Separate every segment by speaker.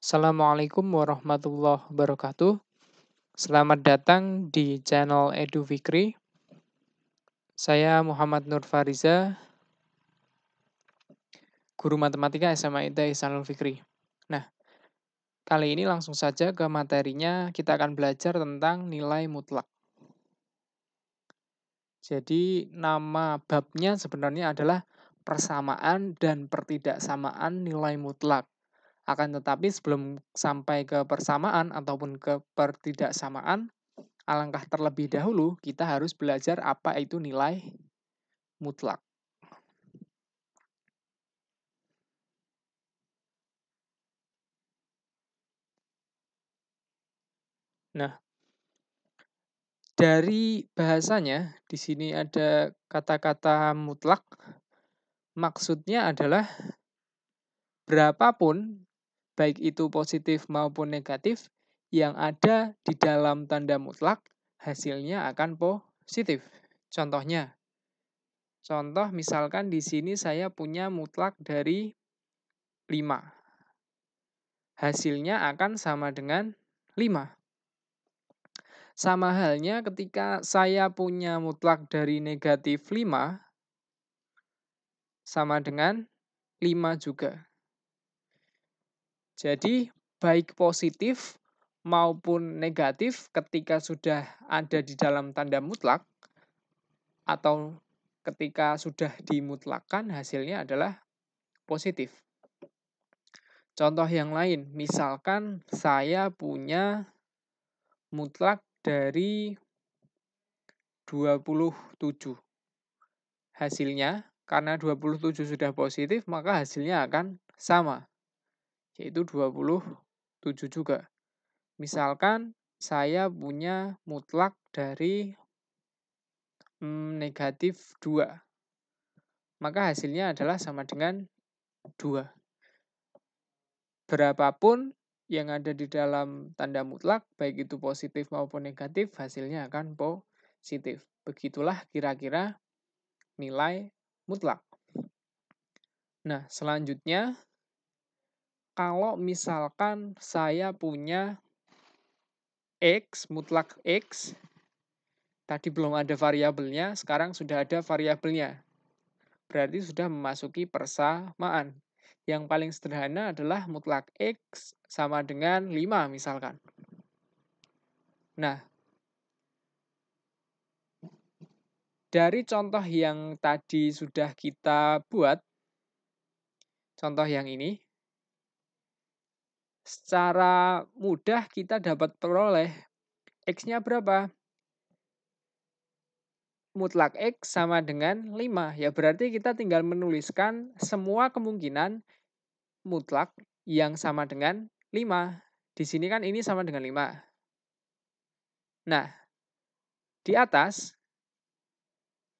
Speaker 1: Assalamualaikum warahmatullahi wabarakatuh. Selamat datang di channel Edu Fikri. Saya Muhammad Nur Fariza, guru matematika SMA ITA Isanul Fikri. Nah, kali ini langsung saja ke materinya kita akan belajar tentang nilai mutlak. Jadi nama babnya sebenarnya adalah persamaan dan pertidaksamaan nilai mutlak. Akan tetapi sebelum sampai ke persamaan ataupun ke pertidaksamaan, alangkah terlebih dahulu kita harus belajar apa itu nilai mutlak. Nah, dari bahasanya, di sini ada kata-kata mutlak. Maksudnya adalah berapapun, baik itu positif maupun negatif, yang ada di dalam tanda mutlak, hasilnya akan positif. Contohnya, Contoh misalkan di sini saya punya mutlak dari 5. Hasilnya akan sama dengan 5. Sama halnya ketika saya punya mutlak dari negatif 5, sama dengan 5 juga. Jadi, baik positif maupun negatif ketika sudah ada di dalam tanda mutlak, atau ketika sudah dimutlakkan, hasilnya adalah positif. Contoh yang lain, misalkan saya punya mutlak dari 27. Hasilnya, karena 27 sudah positif, maka hasilnya akan sama, yaitu 27 juga. Misalkan saya punya mutlak dari mm, negatif 2, maka hasilnya adalah sama dengan 2. Berapapun yang ada di dalam tanda mutlak, baik itu positif maupun negatif, hasilnya akan positif. Begitulah kira-kira nilai mutlak. Nah, selanjutnya, kalau misalkan saya punya X, mutlak X, tadi belum ada variabelnya, sekarang sudah ada variabelnya. Berarti sudah memasuki persamaan yang paling sederhana adalah mutlak X sama dengan 5 misalkan. Nah, dari contoh yang tadi sudah kita buat, contoh yang ini, secara mudah kita dapat peroleh X-nya berapa? mutlak X sama dengan 5. Ya berarti kita tinggal menuliskan semua kemungkinan mutlak yang sama dengan 5. Di sini kan ini sama dengan 5. Nah, di atas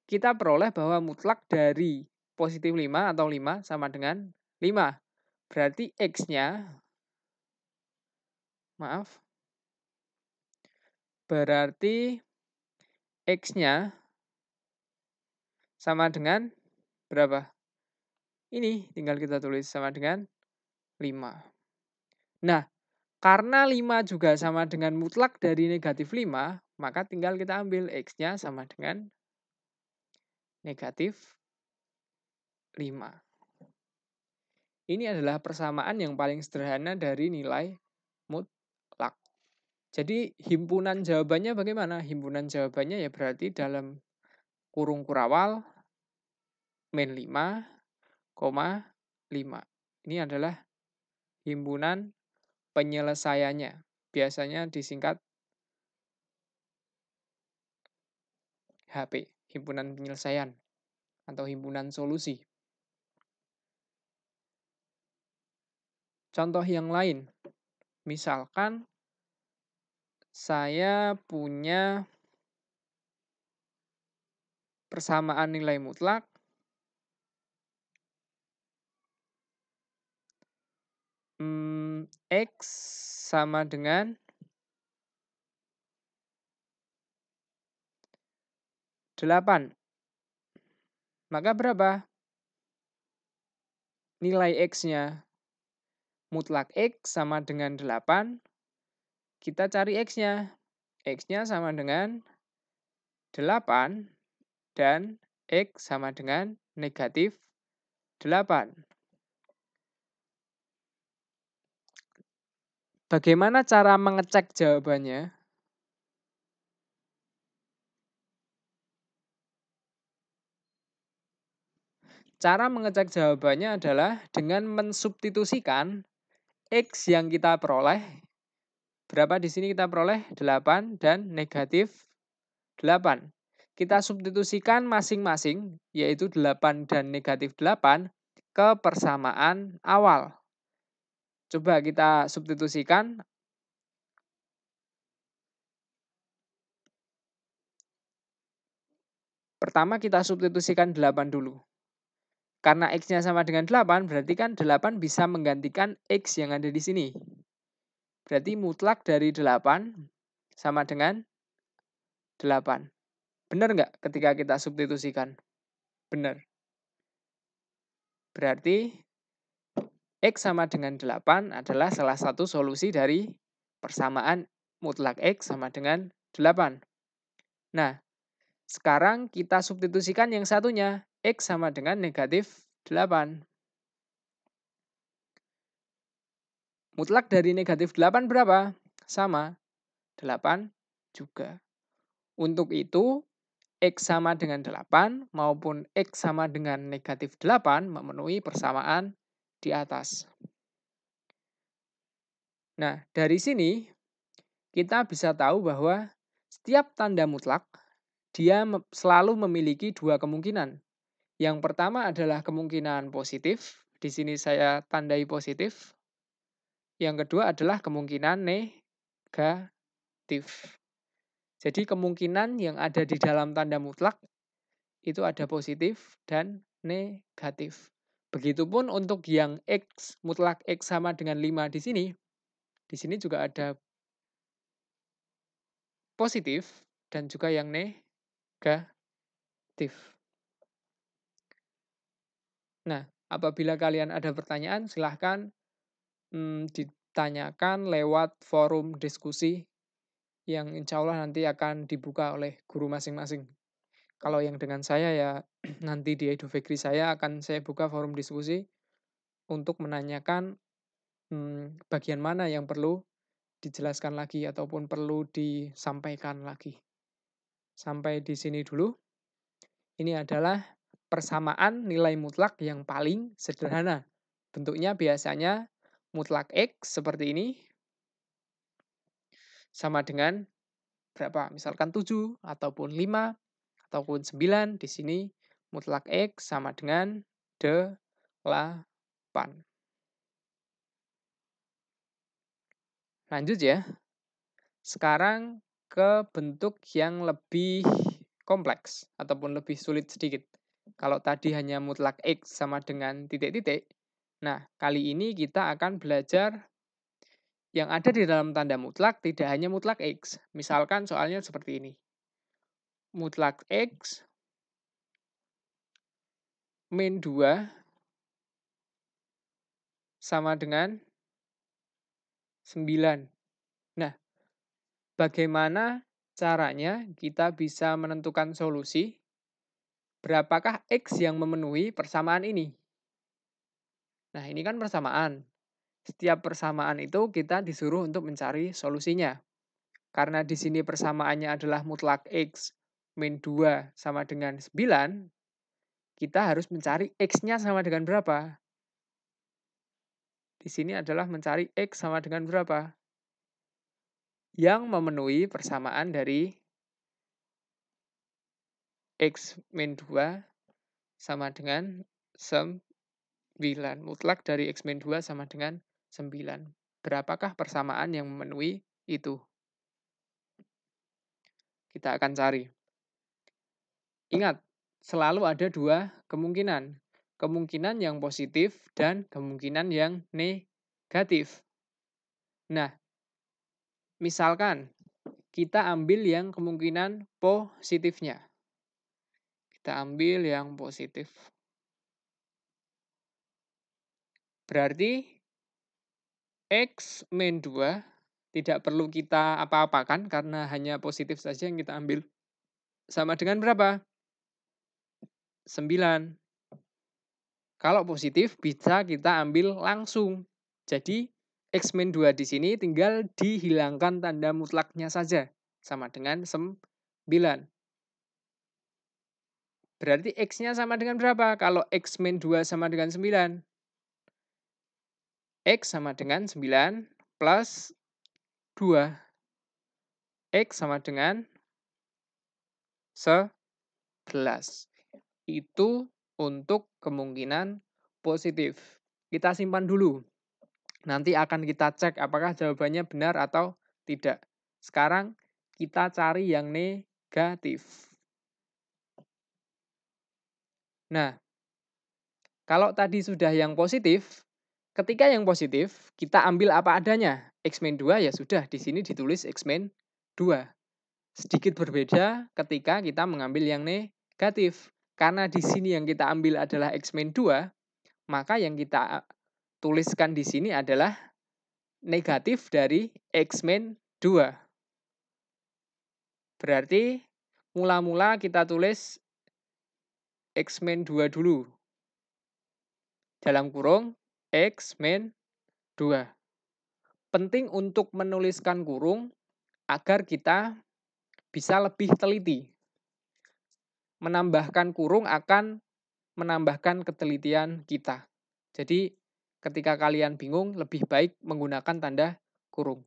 Speaker 1: kita peroleh bahwa mutlak dari positif 5 atau 5 sama dengan 5. Berarti X-nya, maaf, berarti X-nya sama dengan berapa? Ini tinggal kita tulis sama dengan 5. Nah, karena 5 juga sama dengan mutlak dari negatif 5, maka tinggal kita ambil X-nya sama dengan negatif 5. Ini adalah persamaan yang paling sederhana dari nilai mutlak. Jadi himpunan jawabannya bagaimana? Himpunan jawabannya ya berarti dalam kurung kurawal min 5. Ini adalah himpunan penyelesaiannya. Biasanya disingkat HP, himpunan penyelesaian atau himpunan solusi. Contoh yang lain, misalkan saya punya persamaan nilai mutlak Hmm, X sama dengan delapan, Maka berapa? Nilai X-nya. Mutlak X sama dengan 8. Kita cari X-nya. X-nya sama dengan 8 dan X sama dengan negatif 8. Bagaimana cara mengecek jawabannya? Cara mengecek jawabannya adalah dengan mensubstitusikan X yang kita peroleh. Berapa di sini kita peroleh? 8 dan negatif 8. Kita substitusikan masing-masing, yaitu 8 dan negatif 8, ke persamaan awal. Coba kita substitusikan. Pertama kita substitusikan 8 dulu. Karena X-nya sama dengan 8, berarti kan 8 bisa menggantikan X yang ada di sini. Berarti mutlak dari 8 sama dengan 8. Benar nggak ketika kita substitusikan? Benar. Berarti X sama dengan 8 adalah salah satu solusi dari persamaan mutlak X sama dengan 8. Nah, sekarang kita substitusikan yang satunya, X sama dengan negatif 8. Mutlak dari negatif 8 berapa? Sama, 8 juga. Untuk itu, X sama dengan 8 maupun X sama dengan negatif 8 memenuhi persamaan di atas. Nah, dari sini kita bisa tahu bahwa setiap tanda mutlak dia selalu memiliki dua kemungkinan. Yang pertama adalah kemungkinan positif. Di sini saya tandai positif. Yang kedua adalah kemungkinan negatif. Jadi kemungkinan yang ada di dalam tanda mutlak itu ada positif dan negatif. Begitupun untuk yang X, mutlak X sama dengan 5 di sini, di sini juga ada positif dan juga yang negatif. Nah, apabila kalian ada pertanyaan, silahkan hmm, ditanyakan lewat forum diskusi yang insya Allah nanti akan dibuka oleh guru masing-masing. Kalau yang dengan saya ya nanti di Edu Fikri saya akan saya buka forum diskusi untuk menanyakan hmm, bagian mana yang perlu dijelaskan lagi ataupun perlu disampaikan lagi. Sampai di sini dulu. Ini adalah persamaan nilai mutlak yang paling sederhana. Bentuknya biasanya mutlak X seperti ini sama dengan berapa? Misalkan 7 ataupun 5 ataupun 9 di sini mutlak X sama dengan 8. Lanjut ya. Sekarang ke bentuk yang lebih kompleks ataupun lebih sulit sedikit. Kalau tadi hanya mutlak X sama dengan titik-titik, nah kali ini kita akan belajar yang ada di dalam tanda mutlak tidak hanya mutlak X. Misalkan soalnya seperti ini mutlak X min 2 sama dengan 9. Nah, bagaimana caranya kita bisa menentukan solusi? Berapakah X yang memenuhi persamaan ini? Nah, ini kan persamaan. Setiap persamaan itu kita disuruh untuk mencari solusinya. Karena di sini persamaannya adalah mutlak X min 2 sama dengan 9, kita harus mencari X-nya sama dengan berapa. Di sini adalah mencari X sama dengan berapa. Yang memenuhi persamaan dari X min 2 sama dengan 9. Mutlak dari X min 2 sama dengan 9. Berapakah persamaan yang memenuhi itu? Kita akan cari. Ingat, selalu ada dua kemungkinan. Kemungkinan yang positif dan kemungkinan yang negatif. Nah, misalkan kita ambil yang kemungkinan positifnya. Kita ambil yang positif. Berarti X min 2 tidak perlu kita apa-apakan karena hanya positif saja yang kita ambil. Sama dengan berapa? 9. Kalau positif bisa kita ambil langsung. Jadi X-Men 2 di sini tinggal dihilangkan tanda mutlaknya saja. Sama dengan 9. Berarti X-nya sama dengan berapa? Kalau X-Men 2 sama dengan 9. X sama dengan 9 plus 2. X sama dengan 11 itu untuk kemungkinan positif. Kita simpan dulu. Nanti akan kita cek apakah jawabannya benar atau tidak. Sekarang kita cari yang negatif. Nah, kalau tadi sudah yang positif, ketika yang positif, kita ambil apa adanya. X-Men 2 ya sudah, di sini ditulis X-Men 2. Sedikit berbeda ketika kita mengambil yang negatif. Karena di sini yang kita ambil adalah X-Men 2, maka yang kita eh, tuliskan di sini adalah negatif dari X-Men 2. Berarti mula-mula kita tulis X-Men 2 dulu. Dalam kurung X-Men 2. Penting untuk menuliskan kurung agar kita bisa lebih teliti menambahkan kurung akan menambahkan ketelitian kita. Jadi ketika kalian bingung lebih baik menggunakan tanda kurung.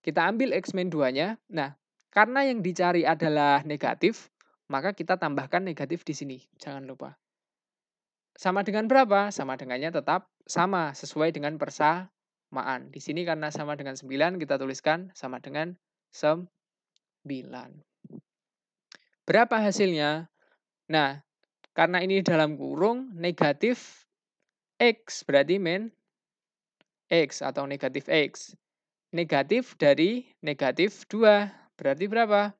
Speaker 1: Kita ambil X-Men 2-nya. Nah, karena yang dicari adalah negatif, maka kita tambahkan negatif di sini. Jangan lupa. Sama dengan berapa? Sama dengannya tetap sama sesuai dengan persamaan. Di sini karena sama dengan 9 kita tuliskan sama dengan 9. Berapa hasilnya? Nah, karena ini dalam kurung negatif X berarti min X atau negatif X. Negatif dari negatif 2 berarti berapa?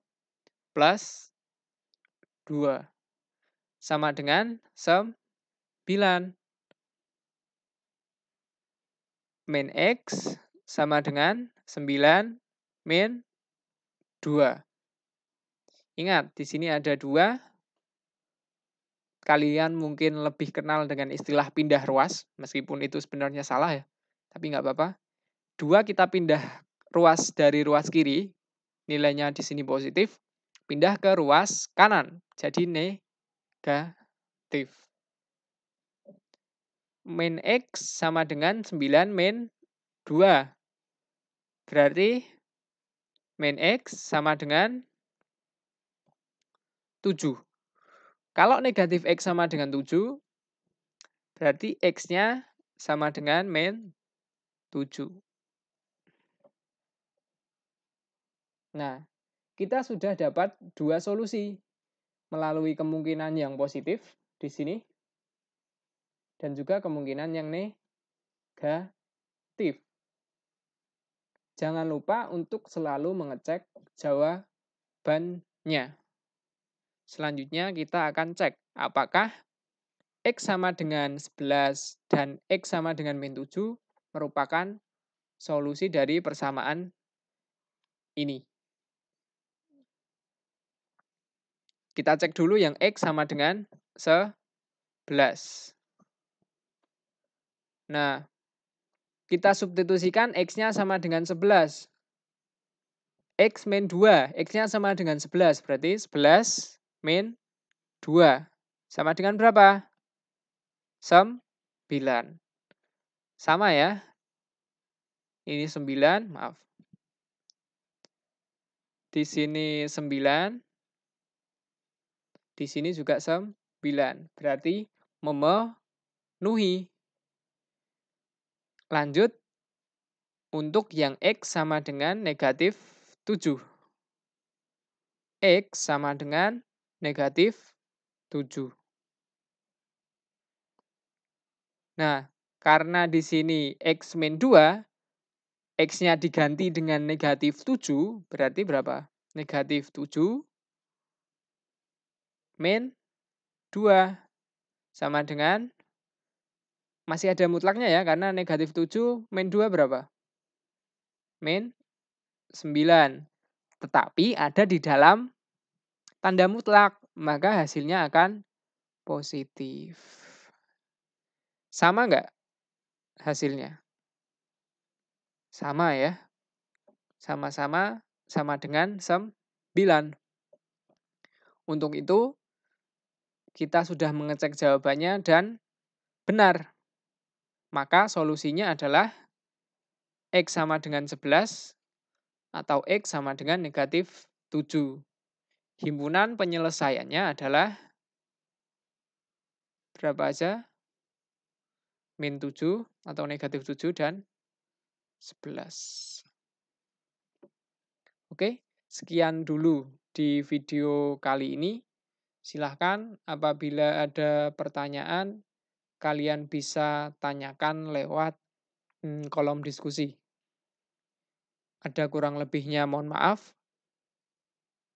Speaker 1: Plus 2. Sama dengan 9. Min X sama dengan 9 min 2. Ingat, di sini ada 2, kalian mungkin lebih kenal dengan istilah pindah ruas, meskipun itu sebenarnya salah ya, tapi nggak apa-apa. Dua, kita pindah ruas dari ruas kiri, nilainya di sini positif, pindah ke ruas kanan, jadi negatif. Min X sama dengan 9 min 2. Berarti min X sama dengan 7. Kalau negatif X sama dengan 7, berarti X-nya sama dengan min 7. Nah, kita sudah dapat dua solusi melalui kemungkinan yang positif di sini dan juga kemungkinan yang negatif. Jangan lupa untuk selalu mengecek jawabannya. Selanjutnya kita akan cek apakah X sama dengan 11 dan X sama dengan min 7 merupakan solusi dari persamaan ini. Kita cek dulu yang X sama dengan 11. Nah, kita substitusikan X-nya sama dengan 11. X min 2, X-nya sama dengan 11, berarti 11 min 2 sama dengan berapa? 9. Sama ya. Ini 9, maaf. Di sini 9. Di sini juga 9. Berarti memenuhi. Lanjut. Untuk yang X sama dengan negatif 7. X sama dengan negatif 7. Nah, karena di sini X min 2, X-nya diganti dengan negatif 7, berarti berapa? Negatif 7 min 2 sama dengan masih ada mutlaknya ya, karena negatif 7 min 2 berapa? Min 9. Tetapi ada di dalam tanda mutlak, maka hasilnya akan positif. Sama nggak hasilnya? Sama ya. Sama-sama sama dengan 9. Untuk itu, kita sudah mengecek jawabannya dan benar. Maka solusinya adalah X sama dengan 11 atau X sama dengan negatif 7 himpunan penyelesaiannya adalah berapa aja? Min 7 atau negatif 7 dan 11. Oke, sekian dulu di video kali ini. Silahkan apabila ada pertanyaan, kalian bisa tanyakan lewat hmm, kolom diskusi. Ada kurang lebihnya mohon maaf.